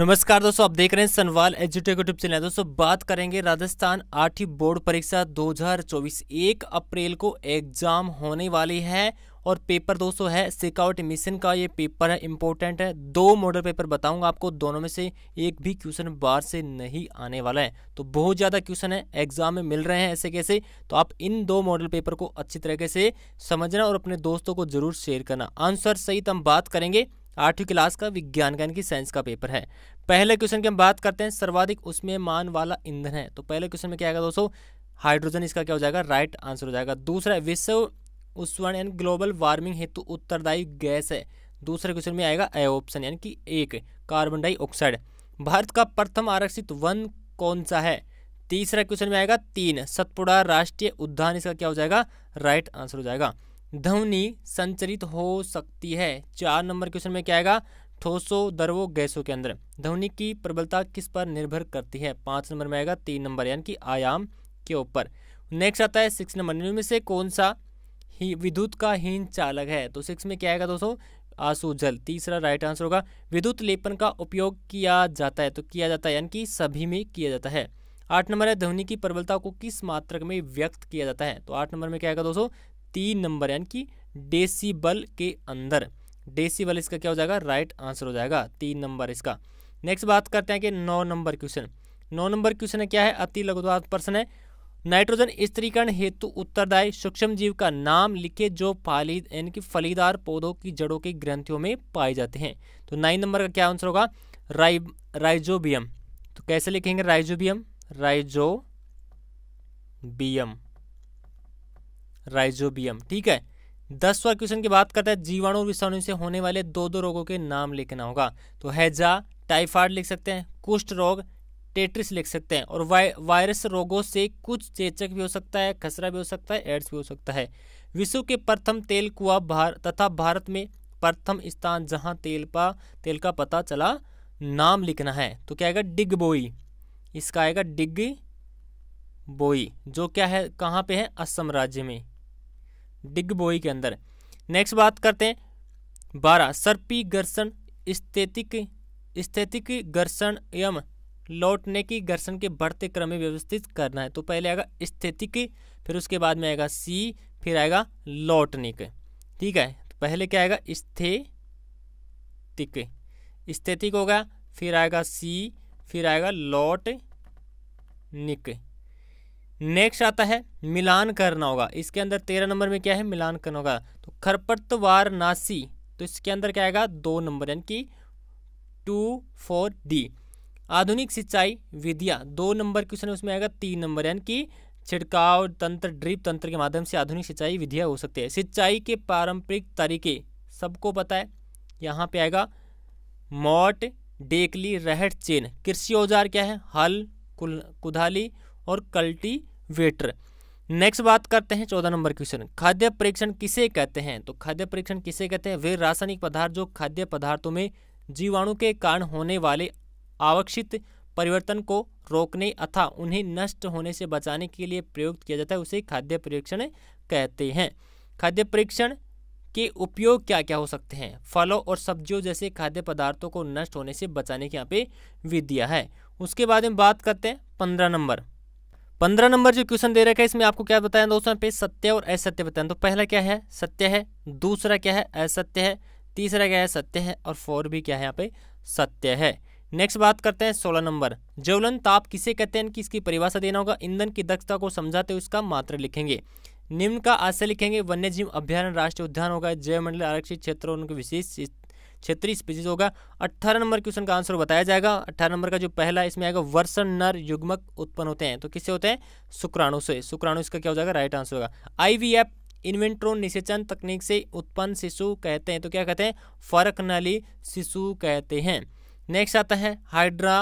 नमस्कार दोस्तों आप देख रहे हैं सनवाल एजुकेटिव चैनल दोस्तों बात करेंगे राजस्थान आठवीं बोर्ड परीक्षा 2024 एक अप्रैल को एग्जाम होने वाली है और पेपर दोस्तों है सिकआउट मिशन का ये पेपर है इंपॉर्टेंट है दो मॉडल पेपर बताऊंगा आपको दोनों में से एक भी क्वेश्चन बार से नहीं आने वाला है तो बहुत ज़्यादा क्वेश्चन है एग्जाम में मिल रहे हैं ऐसे कैसे तो आप इन दो मॉडल पेपर को अच्छी तरीके से समझना और अपने दोस्तों को जरूर शेयर करना आंसर सहित हम बात करेंगे आठवीं क्लास का विज्ञान का यानी कि साइंस का पेपर है पहले क्वेश्चन की हम बात करते हैं सर्वाधिक उसमें मान वाला ईंधन है तो पहले क्वेश्चन में क्या आएगा दोस्तों हाइड्रोजन इसका क्या हो जाएगा राइट आंसर हो जाएगा दूसरा विश्व उष्ण यानी ग्लोबल वार्मिंग हेतु उत्तरदायी गैस है दूसरे क्वेश्चन में आएगा ए ऑप्शन यानी कि एक कार्बन डाइऑक्साइड भारत का प्रथम आरक्षित वन कौन सा है तीसरा क्वेश्चन में आएगा तीन सतपुड़ा राष्ट्रीय उद्यान इसका क्या हो जाएगा राइट आंसर हो जाएगा ध्वनि संचरित हो सकती है चार नंबर क्वेश्चन में क्या आएगा ठोसों दरवो गैसों के अंदर ध्वनि की प्रबलता किस पर निर्भर करती है पांच नंबर में आएगा तीन नंबर यानी कि आयाम के ऊपर नेक्स्ट आता है सिक्स नंबर में से कौन सा ही विद्युत का हीन चालक है तो सिक्स में क्या आएगा दोस्तों आंसू जल तीसरा राइट आंसर होगा विद्युत लेपन का उपयोग किया जाता है तो किया जाता है यानी कि सभी में किया जाता है आठ नंबर है ध्वनि की प्रबलता को किस मात्रक में व्यक्त किया जाता है तो आठ नंबर में क्या आएगा दोस्तों तीन नंबर यानी कि डेसीबल के अंदर डेसीबल इसका क्या हो जाएगा राइट आंसर हो जाएगा तीन नंबर इसका नेक्स्ट बात करते हैं कि नौ नंबर क्वेश्चन नौ नंबर क्वेश्चन क्या है अति लघुदात प्रश्न है नाइट्रोजन स्त्रीकरण हेतु उत्तरदायी सूक्ष्म जीव का नाम लिखे जो फाली यानी कि फलीदार पौधों की जड़ों के ग्रंथियों में पाए जाते हैं तो नाइन नंबर का क्या आंसर होगा राइ राइजोबियम तो कैसे लिखेंगे राइजोबियम राइजो बियम राइजोबियम ठीक है दसवा क्वेश्चन की बात करता है जीवाणु विषाणु से होने वाले दो दो रोगों के नाम लिखना होगा तो हैजा टाइफाइड लिख सकते हैं कुष्ठ रोग टेट्रिस लिख सकते हैं और वायरस रोगों से कुछ चेचक भी हो सकता है खसरा भी हो सकता है एड्स भी हो सकता है विश्व के प्रथम तेल कुआ भार, तथा भारत में प्रथम स्थान जहां तेल पा तेल का पता चला नाम लिखना है तो क्या आएगा डिग बोई इसका आएगा डिग बोई जो क्या है कहाँ पे है असम राज्य में डिग बोई के अंदर नेक्स्ट बात करते हैं बारह सर्पी घर्षण स्थितिक स्थितिक घर्षण एवं लौटने की घर्षण के बढ़ते क्रम में व्यवस्थित करना है तो पहले आएगा स्थितिक फिर उसके बाद में आएगा सी फिर आएगा लौटने के ठीक है तो पहले क्या आएगा स्थितिक स्थितिक होगा फिर आएगा सी फिर आएगा लौट निक नेक्स्ट आता है मिलान करना होगा इसके अंदर तेरह नंबर में क्या है मिलान करना होगा तो खरपतवार नासी तो इसके अंदर क्या आएगा दो नंबर यानी कि टू फोर डी आधुनिक सिंचाई विधिया दो नंबर क्वेश्चन उसमें आएगा तीन नंबर यानी कि छिड़काव तंत्र ड्रिप तंत्र के माध्यम से आधुनिक सिंचाई विधिया हो सकती है सिंचाई के पारंपरिक तरीके सबको पता है यहाँ पे आएगा मॉट डेकली रहट चेन कृषि औजार क्या है हल कुल कुदाली और कल्टीवेटर नेक्स्ट बात करते हैं चौदह नंबर क्वेश्चन खाद्य परीक्षण किसे कहते हैं तो खाद्य परीक्षण किसे कहते हैं वे रासायनिक पदार्थ जो खाद्य पदार्थों में जीवाणु के कारण होने वाले आवश्यक परिवर्तन को रोकने अथा उन्हें नष्ट होने से बचाने के लिए प्रयुक्त किया जाता है उसे खाद्य परीक्षण कहते हैं खाद्य परीक्षण के उपयोग क्या क्या हो सकते हैं फलों और सब्जियों जैसे खाद्य पदार्थों को नष्ट होने से बचाने की यहाँ पे विधिया है उसके बाद में बात करते हैं पंद्रह नंबर पंद्रह नंबर जो क्वेश्चन दे रखा है इसमें आपको क्या बताया दोस्तों पे सत्य और असत्य बताया तो पहला क्या है सत्य है दूसरा क्या है असत्य है तीसरा क्या है सत्य है और फोर भी क्या है यहाँ पे सत्य है नेक्स्ट बात करते हैं सोलह नंबर ज्वलन ताप किसे कहते हैं कि इसकी परिभाषा देना होगा ईंधन की दक्षता को समझाते हुए उसका मात्र लिखेंगे निम्न का आशय लिखेंगे वन्य जीव राष्ट्रीय उद्यान होगा जयमंडल आरक्षित क्षेत्र और उनके विशेष छत्तीस पेजेस होगा अट्ठारह नंबर क्वेश्चन का आंसर बताया जाएगा अट्ठारह नंबर का जो पहला इसमें आएगा वर्षण नर युग्मक उत्पन्न होते हैं तो किससे होते हैं शुक्राणु से शुक्राणु इसका क्या हो जाएगा राइट आंसर होगा आई इन्वेंट्रो निषेचन तकनीक से उत्पन्न शिशु कहते हैं तो क्या कहते हैं फरक नली शिशु कहते हैं नेक्स्ट आता है हाइड्रा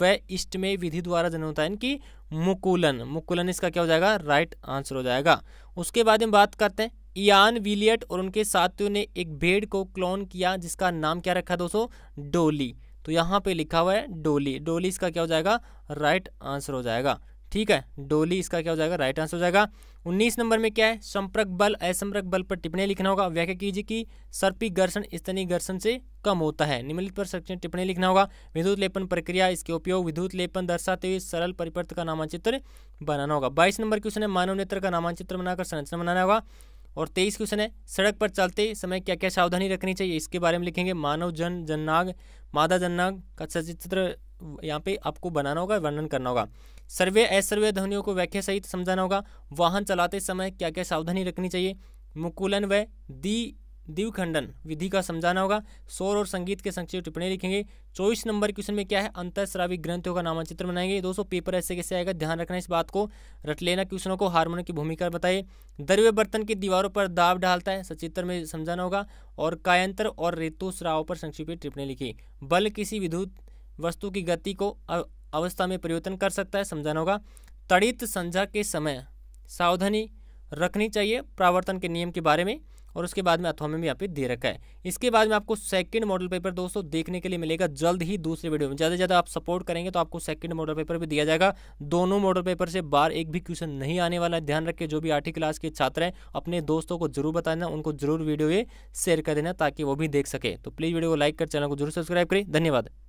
व इष्ट में विधि द्वारा जन्म होता है इनकी मुकुलन मुकुलन इसका क्या हो जाएगा राइट आंसर हो जाएगा उसके बाद हम बात करते हैं इयान विलियट और उनके साथियों ने एक भेड़ को क्लोन किया जिसका नाम क्या रखा दोस्तों डोली तो यहाँ पे लिखा हुआ है डोली डोली इसका क्या हो जाएगा राइट आंसर हो जाएगा ठीक है डोली इसका क्या हो जाएगा राइट आंसर हो जाएगा 19 नंबर में क्या है संपर्क बल असंपर्क बल पर टिप्पणी लिखना होगा व्याख्या कीजिए कि सर्पी घर्षण स्तनी घर्षण से कम होता है निम्नलिखित पर सक्षण टिप्पणी लिखना होगा विद्युत लेपन प्रक्रिया इसके उपयोग विद्युत लेपन दर्शाते हुए सरल परिपत्र का नामांचित्र बनाना होगा बाईस नंबर क्वेश्चन है मानव नेत्र का नामांचित्र बनाकर संरचना बनाना होगा और तेईस क्वेश्चन है सड़क पर चलते समय क्या क्या सावधानी रखनी चाहिए इसके बारे में लिखेंगे मानव जन जन्नाग मादा जन्नाग का सचित्र यहाँ पे आपको बनाना होगा वर्णन करना होगा सर्वे असर्वे ध्वनियों को व्याख्या सहित समझाना होगा वाहन चलाते समय क्या क्या सावधानी रखनी चाहिए मुकुलन व दी दीव खंडन विधि का समझाना होगा सौर और संगीत के संक्षिप्त टिप्पणी लिखेंगे चौबीस नंबर क्वेश्चन में क्या है अंतरश्रावी ग्रंथियों का नामांचित्र बनाएंगे दोस्तों पेपर ऐसे कैसे आएगा ध्यान रखना इस बात को रट लेना क्वेश्चनों को हारमोन की भूमिका बताइए द्रव्य बर्तन की दीवारों पर दाब डालता है सचित्र में समझाना होगा और कायंत्र और रेतु श्राव पर संक्षिप्त टिप्पणी लिखी बल किसी विद्युत वस्तु की गति को अवस्था में परिवर्तन कर सकता है समझाना होगा तड़ित संझा के समय सावधानी रखनी चाहिए प्रावर्तन के नियम के बारे में और उसके बाद में अथॉमी भी यहाँ पे दे रखा है इसके बाद में आपको सेकंड मॉडल पेपर दोस्तों देखने के लिए मिलेगा जल्द ही दूसरे वीडियो में ज़्यादा से ज़्यादा आप सपोर्ट करेंगे तो आपको सेकंड मॉडल पेपर भी दिया जाएगा दोनों मॉडल पेपर से बार एक भी क्वेश्चन नहीं आने वाला है ध्यान रखें जो भी आठवीं क्लास के छात्र हैं अपने दोस्तों को जरूर बताना उनको जरूर वीडियो ये शेयर कर देना ताकि वो भी देख सके तो प्लीज़ वीडियो को लाइक कर चैनल को जरूर सब्सक्राइब करें धन्यवाद